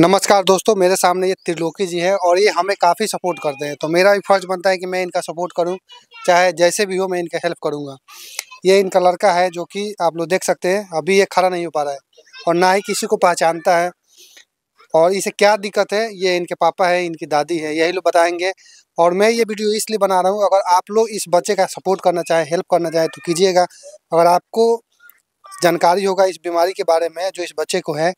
नमस्कार दोस्तों मेरे सामने ये त्रिलोकी जी हैं और ये हमें काफ़ी सपोर्ट करते हैं तो मेरा भी फर्ज बनता है कि मैं इनका सपोर्ट करूं चाहे जैसे भी हो मैं इनका हेल्प करूंगा ये इनका लड़का है जो कि आप लोग देख सकते हैं अभी ये खड़ा नहीं हो पा रहा है और ना ही किसी को पहचानता है और इसे क्या दिक्कत है ये इनके पापा है इनकी दादी है यही लोग बताएंगे और मैं ये वीडियो इसलिए बना रहा हूँ अगर आप लोग इस बच्चे का सपोर्ट करना चाहें हेल्प करना चाहें तो कीजिएगा अगर आपको जानकारी होगा इस बीमारी के बारे में जो इस बच्चे को है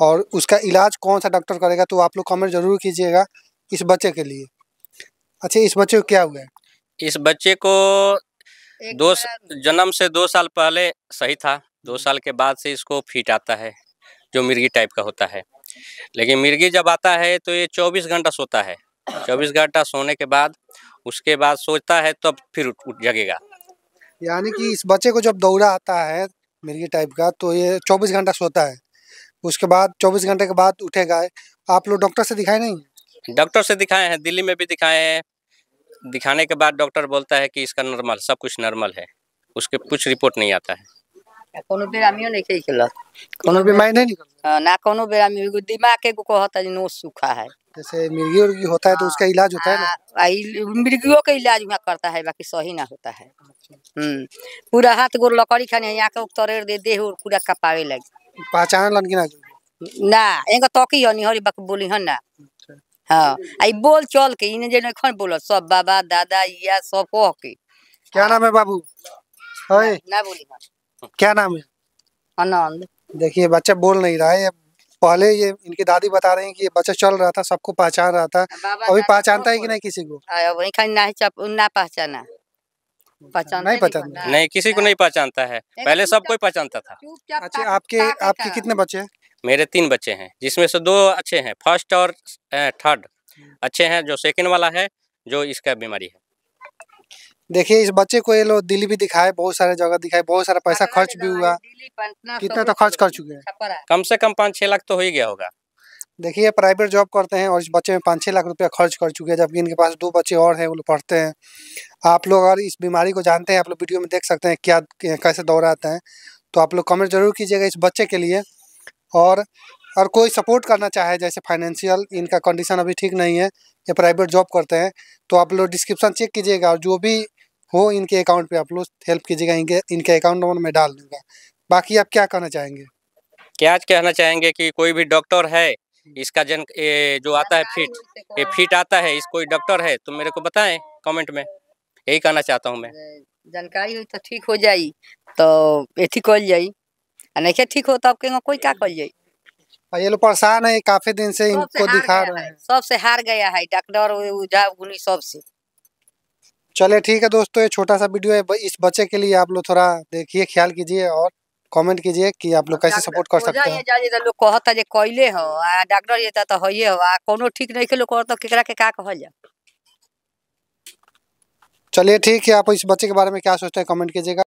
और उसका इलाज कौन सा डॉक्टर करेगा तो आप लोग कमेंट जरूर कीजिएगा इस बच्चे के लिए अच्छा इस बच्चे को क्या हुआ है इस बच्चे को दो जन्म से दो साल पहले सही था दो साल के बाद से इसको फीट आता है जो मिर्गी टाइप का होता है लेकिन मिर्गी जब आता है तो ये चौबीस घंटा सोता है चौबीस घंटा सोने के बाद उसके बाद सोचता है तब तो फिर उठ, जगेगा यानी कि इस बच्चे को जब दौरा आता है मिर्गी टाइप का तो ये चौबीस घंटा सोता है उसके बाद चौबीस घंटे के बाद उठेगा आप लोग डॉक्टर से दिखाए नहीं डॉक्टर से दिखाए हैं दिल्ली में भी दिखाए हैं दिखाने के बाद डॉक्टर बोलता है कि इसका नॉर्मल सब कुछ नॉर्मल है उसके कुछ रिपोर्ट नहीं आता है कोनो बेरामियो नहीं खेल हाँ, ना कोनो बेरामी दिमाग के को सूखा है जैसे मिर्गी उर्गी होता है तो उसका हाँ, इलाज होता है ना हाँ, मिर्गियों का इलाज वहाँ करता है बाकी सही ना होता है अच्छा। हम्म, पूरा हाथ गोर लकड़ी खाने यहाँ के उतरे दे देह पूरा कपावे लगे पहचानलन कि ना ना तकी हनी हरी बोली हन ना अच्छा। हाँ, आई बोल चल के इने खन बोल सब बाबा दादा या सब के क्या नाम है बाबू हाय ना बोली क्या नाम है आनंद देखिए बच्चा बोल नहीं रहा है पहले ये इनकी दादी बता रही है कि बच्चा चल रहा था सबको पहचान रहा था अभी पहचानता है कि नहीं किसी को वही खाली ना ना पहचाना पहचानते नहीं पहचान नहीं किसी को नहीं पहचानता है पहले सब कोई पहचानता था अच्छा आपके आपके कितने बच्चे हैं मेरे तीन बच्चे हैं जिसमें से दो अच्छे हैं फर्स्ट और थर्ड हम्म। अच्छे हैं जो सेकंड वाला है जो इसका बीमारी है देखिए इस बच्चे को ये लोग दिल्ली भी दिखाए बहुत सारे जगह दिखाए बहुत सारा पैसा खर्च भी हुआ कितना तो खर्च कर चुके हैं कम से कम पाँच छह लाख तो हो ही गया होगा देखिए प्राइवेट जॉब करते हैं और इस बच्चे में पाँच छः लाख रुपया खर्च कर चुके हैं जबकि इनके पास दो बच्चे और हैं वो लोग पढ़ते हैं आप लोग अगर इस बीमारी को जानते हैं आप लोग वीडियो में देख सकते हैं क्या कैसे दौरा आता है तो आप लोग कमेंट जरूर कीजिएगा इस बच्चे के लिए और अगर कोई सपोर्ट करना चाहे जैसे फाइनेंशियल इनका कंडीशन अभी ठीक नहीं है या प्राइवेट जॉब करते हैं तो आप लोग डिस्क्रिप्शन चेक कीजिएगा और जो भी हो इनके अकाउंट पर आप लोग हेल्प कीजिएगा इनके इनके अकाउंट नंबर में डाल दूँगा बाकी आप क्या कहना चाहेंगे क्या कहना चाहेंगे कि कोई भी डॉक्टर है हम्म। इसका जन ए, जो हाँ, आता है हाँ, फिट ये फिट आता है इस कोई डॉक्टर है तो मेरे को बताएं कमेंट में यही कहना चाहता हूँ मैं जानकारी हुई तो ठीक हो जाये तो एथी कल और नहीं ठीक हो तब तो कहेंगे कोई क्या कल जाये हाँ, ये लोग परेशान है काफी दिन से इनको दिखा रहे हैं सबसे हार गया है डॉक्टर सबसे चले ठीक है दोस्तों ये छोटा सा वीडियो है इस बच्चे के लिए आप लोग थोड़ा देखिए ख्याल कीजिए और कमेंट कीजिए कि आप लोग कैसे सपोर्ट कर सकते हैं लोग कहता जे कैले हो आ डॉक्टर ये तो होइए हो आ कोनो ठीक नहीं के लोग तो केकरा के का कहल जा चलिए ठीक है आप इस बच्चे के बारे में क्या सोचते हैं कमेंट कीजिएगा